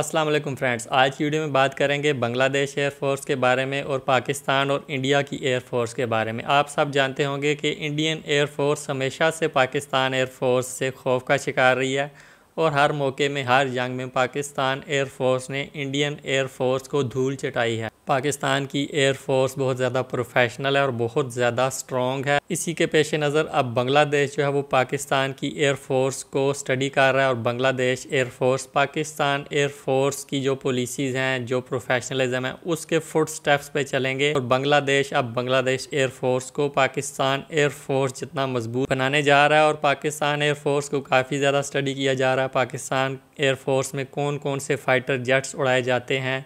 अस्सलाम वालेकुम फ्रेंड्स आज की वीडियो में बात करेंगे बांग्लादेश एयरफोर्स के बारे में और पाकिस्तान और इंडिया की एयरफोर्स के बारे में आप सब जानते होंगे कि इंडियन एयरफोर्स हमेशा से पाकिस्तान एयरफोर्स से खौफ का शिकार रही है और हर मौके में हर जंग में पाकिस्तान एयरफोर्स ने इंडियन एयरफोर्स को धूल चटाई है पाकिस्तान की एयरफोर्स बहुत ज़्यादा प्रोफेशनल है और बहुत ज़्यादा स्ट्रॉन्ग है इसी के पेश नज़र अब बांग्लादेश जो है वो पाकिस्तान की एयरफोर्स को स्टडी कर रहा है और बांग्लादेश एयरफोर्स पाकिस्तान एयरफोर्स की जो पॉलिसीज़ हैं जो प्रोफेशनलिज्म है उसके फुट स्टेप्स पे चलेंगे और बांग्लादेश अब बांग्लादेश एयरफोर्स को पाकिस्तान एयरफोर्स जितना मजबूत बनाने जा रहा है और पाकिस्तान एयरफोर्स को काफ़ी ज़्यादा स्टडी किया जा रहा है पाकिस्तान एयरफोर्स में कौन कौन से फ़ाइटर जेट्स उड़ाए जाते हैं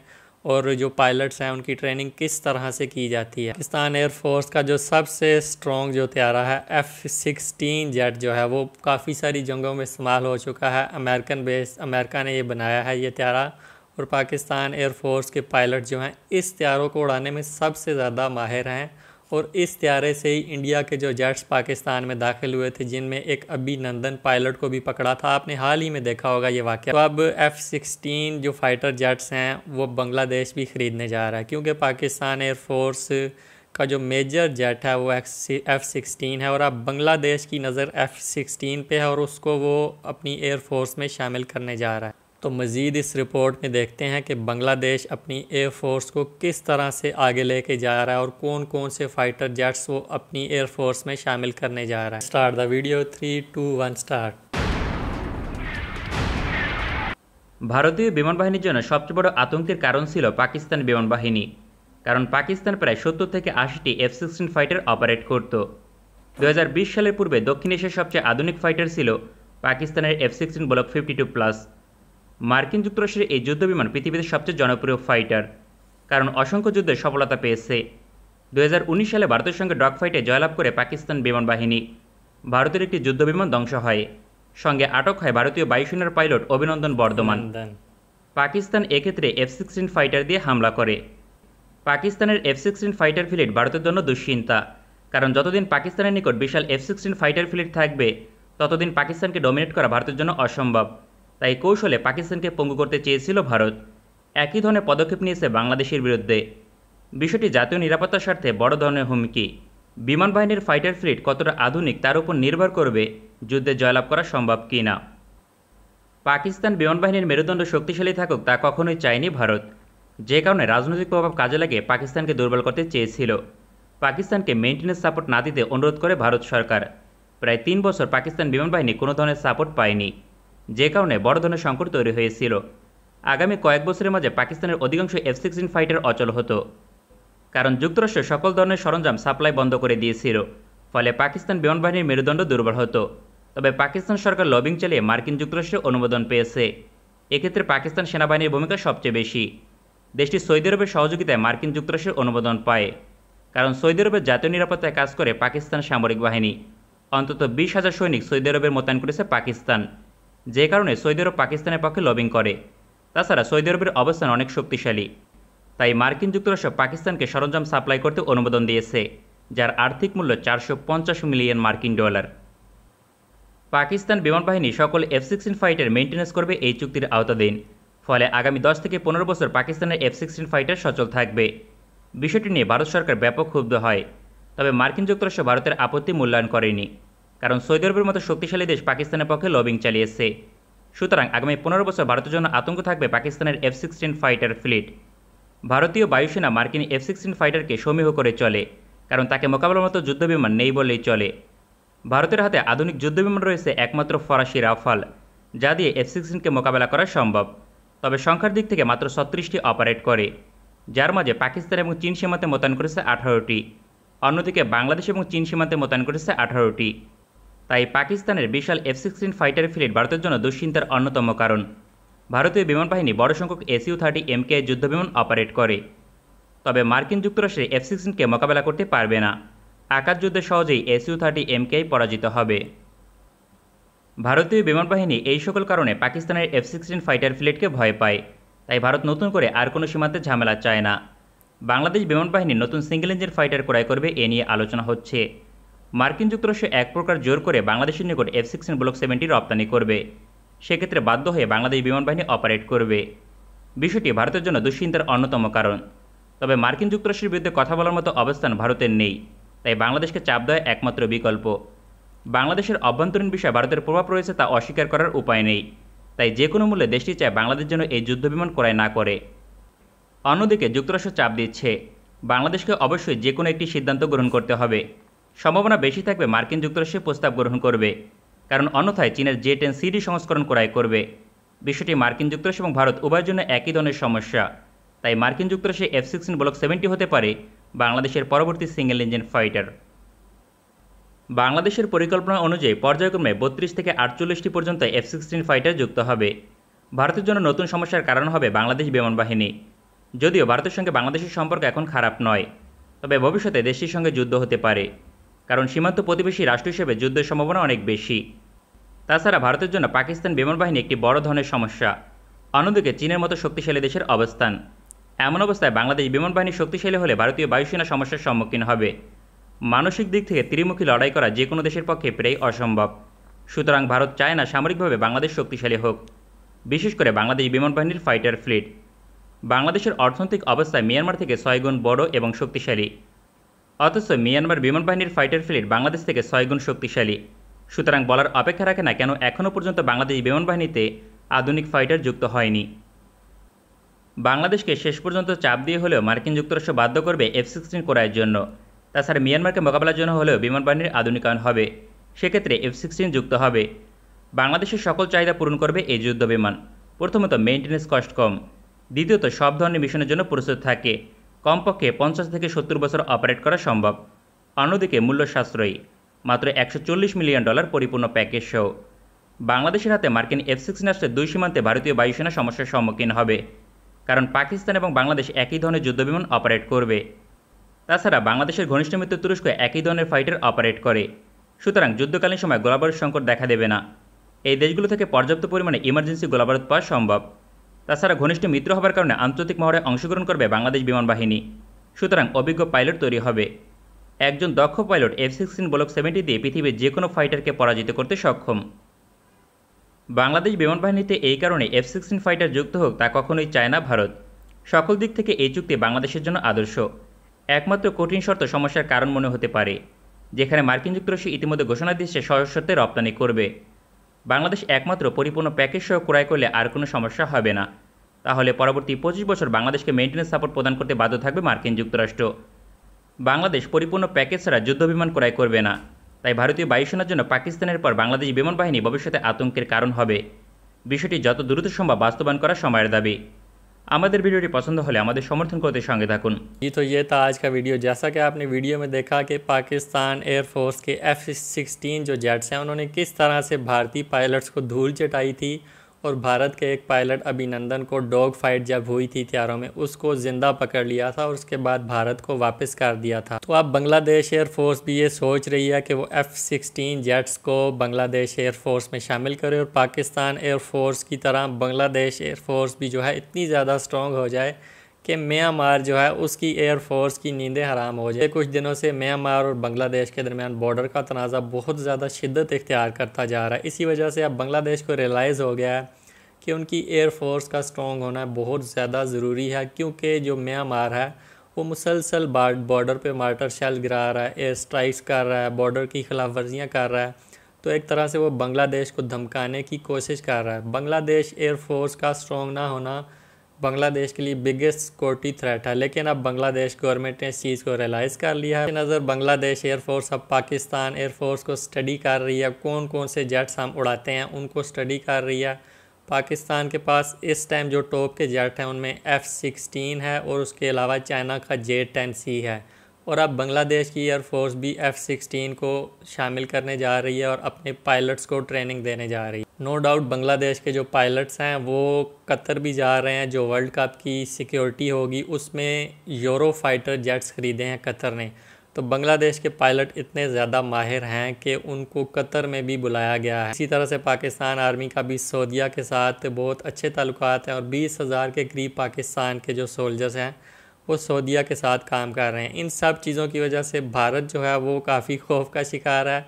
और जो पायलट्स हैं उनकी ट्रेनिंग किस तरह से की जाती है पाकिस्तान एयरफोर्स का जो सबसे स्ट्रॉन्ग जो त्यारा है एफ़ सिक्सटीन जेट जो है वो काफ़ी सारी जंगों में इस्तेमाल हो चुका है अमेरिकन बेस अमेरिका ने ये बनाया है ये त्यारा और पाकिस्तान एयरफोर्स के पायलट जो हैं इस त्यारों को उड़ाने में सबसे ज़्यादा माहिर हैं और इस त्यारे से ही इंडिया के जो जेट्स पाकिस्तान में दाखिल हुए थे जिनमें एक अभिनंदन पायलट को भी पकड़ा था आपने हाल ही में देखा होगा ये वाक्य तो अब एफ़ सिक्सटीन जो फाइटर जेट्स हैं वो बांग्लादेश भी ख़रीदने जा रहा है क्योंकि पाकिस्तान एयरफोर्स का जो मेजर जेट है वो एफ सिक्सटीन है और अब बांग्लादेश की नज़र एफ़ सिक्सटीन पे है और उसको वो अपनी एयरफोर्स में शामिल करने जा रहा है तो मज़ीद इस रिपोर्ट में देखते हैं कि बांग्लादेश अपनी एयर फोर्स को किस तरह से आगे लेके जा रहा है और कौन कौन से फाइटर जेट्स वो अपनी एयर फोर्स में शामिल करने जा रहा है start the video three two one start भारतीय विमान बाहन सब चे बड़ आतंकर कारण छो पाकिस्तान विमान बाहन कारण पाकिस्तान प्राय सत्तर के आशीटी एफ सिक्सटीन फाइटर अपारेट करत दो हज़ार बीस साल पूर्व दक्षिण एशियार सबसे आधुनिक फाइटर छो Pakistan F sixteen block fifty two plus মার্কিন যুক্তরাষ্ট্রের এই যুদ্ধ বিমান পৃথিবীতে সবচেয়ে জনপ্রিয় ফাইটার কারণ অসংখ্য যুদ্ধে সফলতা পেয়েছে দু সালে ভারতের সঙ্গে ডগ ফাইটে জয়লাভ করে পাকিস্তান বিমান বাহিনী ভারতের একটি যুদ্ধ বিমান ধ্বংস হয় সঙ্গে আটক হয় ভারতীয় বায়ুসেনার পাইলট অভিনন্দন বর্ধমান পাকিস্তান এক্ষেত্রে এফ সিক্সটিন ফাইটার দিয়ে হামলা করে পাকিস্তানের এফ সিক্সটিন ফাইটার ফ্লিট ভারতের জন্য দুশ্চিন্তা কারণ যতদিন পাকিস্তানের নিকট বিশাল এফ সিক্সটিন ফাইটার ফ্লিট থাকবে ততদিন পাকিস্তানকে ডমিনেট করা ভারতের জন্য অসম্ভব তাই কৌশলে পাকিস্তানকে পঙ্গু করতে চেয়েছিল ভারত একই ধরনের পদক্ষেপ নিয়েছে বাংলাদেশের বিরুদ্ধে বিষয়টি জাতীয় নিরাপত্তার স্বার্থে বড় ধরনের হুমকি বিমান বাহিনীর ফাইটার ফ্লিট কতটা আধুনিক তার উপর নির্ভর করবে যুদ্ধে জয়লাভ করা সম্ভব কি না পাকিস্তান বিমান বাহিনীর মেরুদণ্ড শক্তিশালী থাকুক তা কখনোই চায়নি ভারত যে কারণে রাজনৈতিক প্রভাব কাজে লাগে পাকিস্তানকে দুর্বল করতে চেয়েছিল পাকিস্তানকে মেনটেন্যান্স সাপোর্ট না দিতে অনুরোধ করে ভারত সরকার প্রায় তিন বছর পাকিস্তান বিমান বাহিনী কোনো ধরনের সাপোর্ট পায়নি যে কারণে বড় ধরনের সংকট তৈরি হয়েছিল আগামী কয়েক বছরের মাঝে পাকিস্তানের অধিকাংশ এফ সিক্সটিন ফাইটার অচল হতো কারণ যুক্তরাষ্ট্র সকল ধরনের সরঞ্জাম সাপ্লাই বন্ধ করে দিয়েছিল ফলে পাকিস্তান বিমানবাহিনীর মেরুদণ্ড দুর্বল হতো তবে পাকিস্তান সরকার লবিং চালিয়ে মার্কিন যুক্তরাষ্ট্রের অনুমোদন পেয়েছে এক্ষেত্রে পাকিস্তান সেনাবাহিনীর ভূমিকা সবচেয়ে বেশি দেশটি সৌদি আরবের সহযোগিতায় মার্কিন যুক্তরাষ্ট্রের অনুমোদন পায় কারণ সৌদি আরবের জাতীয় নিরাপত্তায় কাজ করে পাকিস্তান সামরিক বাহিনী অন্তত বিশ হাজার সৈনিক সৌদি আরবের মোতায়েন করেছে পাকিস্তান যে কারণে সৌদি আরব পাকিস্তানের পক্ষে লবিং করে তাছাড়া সৌদি আরবের অবস্থান অনেক শক্তিশালী তাই মার্কিন যুক্তরাষ্ট্র পাকিস্তানকে সরঞ্জাম সাপ্লাই করতে অনুমোদন দিয়েছে যার আর্থিক মূল্য চারশো মিলিয়ন মার্কিন ডলার পাকিস্তান বিমান বাহিনী সকল এফ সিক্সটিন ফাইটার মেনটেন্যান্স করবে এই চুক্তির আওতাধীন ফলে আগামী দশ থেকে পনেরো বছর পাকিস্তানের এফ সিক্সটিন ফাইটার সচল থাকবে বিষয়টি নিয়ে ভারত সরকার ব্যাপক ক্ষুব্ধ হয় তবে মার্কিন যুক্তরাষ্ট্র ভারতের আপত্তি মূল্যায়ন করেনি কারণ সৌদি আরবের মতো শক্তিশালী দেশ পাকিস্তানের পক্ষে লবিং চালিয়েছে সুতরাং আগামী পনেরো বছর ভারতের জন্য আতঙ্ক থাকবে পাকিস্তানের এফ সিক্সটিন ফাইটার ফ্লিট ভারতীয় বায়ুসেনা মার্কিন এফ সিক্সটিন ফাইটারকে সমীহ করে চলে কারণ তাকে মোকাবেলার মতো যুদ্ধবিমান নেই বললেই চলে ভারতের হাতে আধুনিক যুদ্ধবিমান রয়েছে একমাত্র ফরাসি রাফাল যা দিয়ে এফ সিক্সটিনকে মোকাবেলা করা সম্ভব তবে সংখ্যার দিক থেকে মাত্র ছত্রিশটি অপারেট করে যার মাঝে পাকিস্তান এবং চীন সীমান্তে মোতায়েন করেছে আঠারোটি অন্যদিকে বাংলাদেশ এবং চীন সীমান্তে মোতায়েন করেছে আঠারোটি তাই পাকিস্তানের বিশাল এফ সিক্সটিন ফাইটার ফ্লিট ভারতের জন্য দুশ্চিন্তার অন্যতম কারণ ভারতীয় বিমান বাহিনী বড় সংখ্যক এসিউ থার্টি এমকে যুদ্ধবিমান অপারেট করে তবে মার্কিন যুক্তরাষ্ট্রে এফ সিক্সটিনকে মোকাবেলা করতে পারবে না আকাশ যুদ্ধে সহজেই এসিউ থার্টি এমকে পরাজিত হবে ভারতীয় বিমান বাহিনী এই সকল কারণে পাকিস্তানের এফ সিক্সটিন ফাইটার ফ্লিটকে ভয় পায় তাই ভারত নতুন করে আর কোনো সীমান্তে ঝামেলা চায় না বাংলাদেশ বিমান বাহিনী নতুন সিঙ্গেল ইঞ্জিন ফাইটার ক্রয় করবে এ নিয়ে আলোচনা হচ্ছে মার্কিন যুক্তরাষ্ট্র এক প্রকার জোর করে বাংলাদেশের নিকট এফ সিক্সটিন ব্লক সেভেনটি রপ্তানি করবে সেক্ষেত্রে বাধ্য হয়ে বাংলাদেশ বিমান বাহিনী অপারেট করবে বিষয়টি ভারতের জন্য দুশ্চিন্তার অন্যতম কারণ তবে মার্কিন যুক্তরাষ্ট্রের বিরুদ্ধে কথা বলার মতো অবস্থান ভারতের নেই তাই বাংলাদেশকে চাপ দেওয়া একমাত্র বিকল্প বাংলাদেশের অভ্যন্তরীণ বিষয়ে ভারতের প্রভাব রয়েছে তা অস্বীকার করার উপায় নেই তাই যে কোনো মূল্যে দেশটি চায় বাংলাদেশ যেন এই যুদ্ধবিমান ক্রয় না করে অন্যদিকে যুক্তরাষ্ট্র চাপ দিচ্ছে বাংলাদেশকে অবশ্যই যে কোনো একটি সিদ্ধান্ত গ্রহণ করতে হবে সম্ভাবনা বেশি থাকবে মার্কিন যুক্তরাষ্ট্রে প্রস্তাব গ্রহণ করবে কারণ অন্যথায় চীনের জে টেন সিডি সংস্করণ ক্রয় করবে বিষয়টি মার্কিন যুক্তরাষ্ট্র এবং ভারত উভয়ের জন্য একই ধরনের সমস্যা তাই মার্কিন যুক্তরাষ্ট্রে এফ সিক্সটিন ব্লক সেভেন্টি হতে পারে বাংলাদেশের পরবর্তী সিঙ্গেল ইঞ্জিন ফাইটার বাংলাদেশের পরিকল্পনা অনুযায়ী পর্যায়ক্রমে বত্রিশ থেকে আটচল্লিশটি পর্যন্ত এফ সিক্সটিন ফাইটার যুক্ত হবে ভারতের জন্য নতুন সমস্যার কারণ হবে বাংলাদেশ বিমান বাহিনী যদিও ভারতের সঙ্গে বাংলাদেশের সম্পর্ক এখন খারাপ নয় তবে ভবিষ্যতে দেশটির সঙ্গে যুদ্ধ হতে পারে কারণ সীমান্ত প্রতিবেশী রাষ্ট্র হিসেবে যুদ্ধের সম্ভাবনা অনেক বেশি তাছাড়া ভারতের জন্য পাকিস্তান বিমান বাহিনী একটি বড় ধরনের সমস্যা অন্যদিকে চীনের মতো শক্তিশালী দেশের অবস্থান এমন অবস্থায় বাংলাদেশ বিমান বাহিনী শক্তিশালী হলে ভারতীয় বায়ুসেনা সমস্যার সম্মুখীন হবে মানসিক দিক থেকে ত্রিমুখী লড়াই করা যে কোনো দেশের পক্ষে প্রায় অসম্ভব সুতরাং ভারত চায় না সামরিকভাবে বাংলাদেশ শক্তিশালী হোক বিশেষ করে বাংলাদেশ বিমান বাহিনীর ফাইটার ফ্লিট বাংলাদেশের অর্থনৈতিক অবস্থায় মিয়ানমার থেকে ছয় গুণ বড় এবং শক্তিশালী অথচ মিয়ানমার বিমান বাহিনীর ফাইটার ফ্লিট বাংলাদেশ থেকে ছয়গুণ শক্তিশালী সুতরাং বলার অপেক্ষা রাখে না কেন এখনও পর্যন্ত বাংলাদেশ বিমান বাহিনীতে আধুনিক ফাইটার যুক্ত হয়নি বাংলাদেশকে শেষ পর্যন্ত চাপ দিয়ে হলেও মার্কিন যুক্তরাষ্ট্র বাধ্য করবে এফ সিক্সটিন করার জন্য তাছাড়া মিয়ানমারকে মোকাবেলার জন্য হলেও বিমান বাহিনীর আধুনিকায়ন হবে সেক্ষেত্রে এফ সিক্সটিন যুক্ত হবে বাংলাদেশের সকল চাহিদা পূরণ করবে এই যুদ্ধ বিমান প্রথমত মেনটেন্যান্স কস্ট কম দ্বিতীয়ত সব ধরনের মিশনের জন্য প্রস্তুত থাকে কমপক্ষে পঞ্চাশ থেকে সত্তর বছর অপারেট করা সম্ভব অন্যদিকে মূল্য সাশ্রয়ী মাত্র একশো মিলিয়ন ডলার পরিপূর্ণ প্যাকেজ সহ বাংলাদেশের হাতে মার্কিন এফ সিক্স আসলে দুই সীমান্তে ভারতীয় বায়ুসেনা সমস্যার সম্মুখীন হবে কারণ পাকিস্তান এবং বাংলাদেশ একই ধরনের যুদ্ধবিমান অপারেট করবে তাছাড়া বাংলাদেশের ঘনিষ্ঠ মিত্র তুরস্ক একই ধরনের ফাইটার অপারেট করে সুতরাং যুদ্ধকালীন সময় গোলাবারুদ সংকট দেখা দেবে না এই দেশগুলো থেকে পর্যাপ্ত পরিমাণে ইমার্জেন্সি গোলাবারুদ পাওয়া সম্ভব তাছাড়া ঘনিষ্ঠ মিত্র হবার কারণে আন্তর্জাতিক মহড়ে অংশগ্রহণ করবে বাংলাদেশ বিমান বাহিনী সুতরাং অভিজ্ঞ পাইলট তৈরি হবে একজন দক্ষ pilot F sixteen block seventy দিয়ে পৃথিবীর যে কোনো ফাইটারকে পরাজিত করতে সক্ষম বাংলাদেশ বিমান বাহিনীতে এই কারণে এফ সিক্সটিন ফাইটার যুক্ত হোক তা কখনোই চায় না ভারত সকল দিক থেকে এই চুক্তি বাংলাদেশের জন্য আদর্শ একমাত্র কঠিন শর্ত সমস্যার কারণ মনে হতে পারে যেখানে মার্কিন যুক্তরাষ্ট্র ইতিমধ্যে ঘোষণা দিচ্ছে সহজ রপ্তানি করবে বাংলাদেশ একমাত্র পরিপূর্ণ প্যাকেজ সহ ক্রয় করলে আর কোনো সমস্যা হবে না তাহলে পরবর্তী পঁচিশ বছর বাংলাদেশকে মেনটেন্যান্স সাপোর্ট প্রদান করতে বাধ্য থাকবে মার্কিন যুক্তরাষ্ট্র বাংলাদেশ পরিপূর্ণ প্যাকেজ ছাড়া যুদ্ধবিমান ক্রয় করবে না তাই ভারতীয় বায়ুসেনার জন্য পাকিস্তানের পর বাংলাদেশ বিমান বাহিনী ভবিষ্যতে আতঙ্কের কারণ হবে বিষয়টি যত দ্রুত সম্ভব বাস্তবায়ন করা সময়ের দাবি हमारे वीडियो পছন্দ पसंद আমাদের সমর্থন করতে সঙ্গে जी तो ये था आज का वीडियो जैसा कि आपने वीडियो में देखा कि पाकिस्तान एयरफोर्स के एफ सिक्सटीन जो जेट्स हैं उन्होंने किस तरह से भारतीय पायलट्स को धूल चटाई थी और भारत के एक पायलट अभिनंदन को डॉग फाइट जब हुई थी हथियारों में उसको ज़िंदा पकड़ लिया था और उसके बाद भारत को वापस कर दिया था तो अब बांग्लादेश एयरफोर्स भी ये सोच रही है कि वो एफ़ सिक्सटीन जेट्स को बांग्लादेश एयरफोर्स में शामिल करे और पाकिस्तान एयरफोर्स की तरह बांग्लादेश एयरफोर्स भी जो है इतनी ज़्यादा स्ट्रॉन्ग हो जाए कि म्यांमार जो है उसकी एयरफोर्स की नींदें हराम हो जाए कुछ दिनों से म्यांमार और बांग्लादेश के दरमियान बॉर्डर का तनाज़ा बहुत ज़्यादा शिद्दत इख्तियार करता जा रहा है इसी वजह से अब बांग्लादेश को रियलाइज़ हो गया है कि उनकी एयरफोर्स का स्ट्रॉन्ग होना बहुत ज़्यादा ज़रूरी है क्योंकि जो म्यांमार है वो मुसलसल बॉर्डर पर मार्टर शैल गिरा रहा है एयर स्ट्राइक्स कर रहा है बॉर्डर की खिलाफ वर्जियाँ कर रहा है तो एक तरह से वो बांग्लादेश को धमकाने की कोशिश कर रहा है बांग्लादेश एयरफोर्स का स्ट्रॉन्ग ना होना बांग्लादेश के लिए बिगेस्ट सिक्योरिटी थ्रेट है लेकिन अब बांग्लादेश गवर्नमेंट ने इस चीज़ को रियलाइज़ कर लिया है नज़र बांग्लादेश एयरफोर्स अब पाकिस्तान एयरफोर्स को स्टडी कर रही है कौन कौन से जेट्स हम उड़ाते हैं उनको स्टडी कर रही है पाकिस्तान के पास इस टाइम जो टॉप के जेट हैं उनमें एफ़ सिक्सटीन है और उसके अलावा चाइना का जे टेन सी है और अब बांग्लादेश की एयरफोर्स भी एफ़ सिक्सटीन को शामिल करने जा रही है और अपने पायलट्स को ट्रेनिंग देने जा रही है नो डाउट बांग्लादेश के जो पायलट्स हैं वो कतर भी जा रहे हैं जो वर्ल्ड कप की सिक्योरिटी होगी उसमें यूरो फाइटर जेट्स ख़रीदे हैं कतर ने तो बांग्लादेश के पायलट इतने ज़्यादा माहिर हैं कि उनको कतर में भी बुलाया गया है इसी तरह से पाकिस्तान आर्मी का भी सऊदिया के साथ बहुत अच्छे ताल्लुक हैं और बीस हज़ार के करीब पाकिस्तान के जो सोल्जर्स हैं वो सऊदिया के साथ काम कर रहे हैं इन सब चीज़ों की वजह से भारत जो है वो काफ़ी खौफ का शिकार है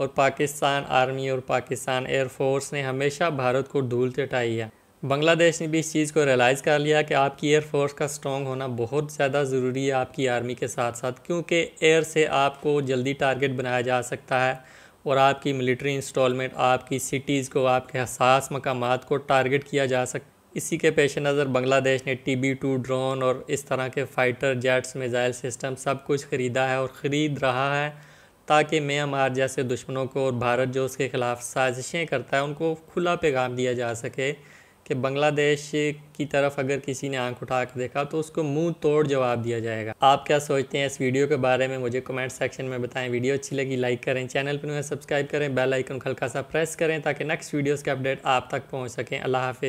और पाकिस्तान आर्मी और पाकिस्तान एयरफोर्स ने हमेशा भारत को धूल चटाई है बांग्लादेश ने भी इस चीज़ को रियलाइज़ कर लिया कि आपकी एयरफोर्स का स्ट्रॉन्ग होना बहुत ज़्यादा ज़रूरी है आपकी आर्मी के साथ साथ क्योंकि एयर से आपको जल्दी टारगेट बनाया जा सकता है और आपकी मिलिट्री इंस्टॉलमेंट आपकी सिटीज़ को आपके हसास मकाम को टारगेट किया जा सक इसी के पेश नज़र बांग्लादेश ने टी बी टू ड्रोन और इस तरह के फ़ाइटर जेट्स मिज़ाइल सिस्टम सब कुछ ख़रीदा है और ख़रीद रहा है ताकि म्यांमार जैसे दुश्मनों को और भारत जो उसके ख़िलाफ़ साजिशें करता है उनको खुला पैगाम दिया जा सके कि बांग्लादेश की तरफ अगर किसी ने आंख उठा कर देखा तो उसको मुंह तोड़ जवाब दिया जाएगा आप क्या सोचते हैं इस वीडियो के बारे में मुझे कमेंट सेक्शन में बताएं वीडियो अच्छी लगी लाइक करें चैनल पर सब्सक्राइब करें बेल आइकन हल्का सा प्रेस करें ताकि नेक्स्ट वीडियोस के अपडेट आप तक पहुंच सकें अल्लाह हाफि